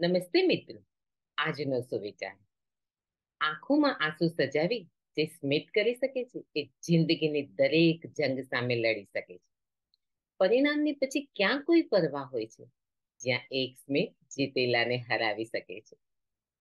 નમસ્તે મિત્રો આજનો સુવિચાર આંખોમાં આંસુ સજાવી જે સ્મિત કરી શકે છે એ જિંદગીની દરેક જંગ સામે લડી શકે છે પરિણામની પછી ક્યાં કોઈ પરવા હોય છે જ્યાં એક સ્મિત જીતેલાને હરાવી શકે છે